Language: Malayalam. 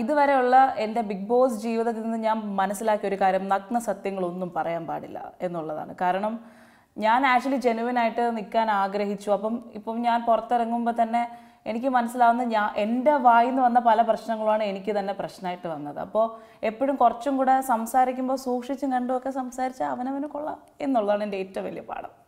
ഇതുവരെയുള്ള എൻ്റെ ബിഗ് ബോസ് ജീവിതത്തിൽ നിന്ന് ഞാൻ മനസ്സിലാക്കിയ ഒരു കാര്യം നഗ്ന സത്യങ്ങളൊന്നും പറയാൻ പാടില്ല എന്നുള്ളതാണ് കാരണം ഞാൻ ആക്ച്വലി ജെനുവിൻ ആയിട്ട് നിൽക്കാൻ ആഗ്രഹിച്ചു അപ്പം ഇപ്പം ഞാൻ പുറത്തിറങ്ങുമ്പോൾ തന്നെ എനിക്ക് മനസ്സിലാവുന്ന ഞാൻ എൻ്റെ വായിൽ നിന്ന് വന്ന പല പ്രശ്നങ്ങളുമാണ് എനിക്ക് തന്നെ പ്രശ്നമായിട്ട് വന്നത് അപ്പോൾ എപ്പോഴും കുറച്ചും കൂടെ സംസാരിക്കുമ്പോൾ സൂക്ഷിച്ചും കണ്ടുമൊക്കെ സംസാരിച്ചാൽ അവനവന് കൊള്ളാം എന്നുള്ളതാണ് എൻ്റെ ഏറ്റവും വലിയ പാഠം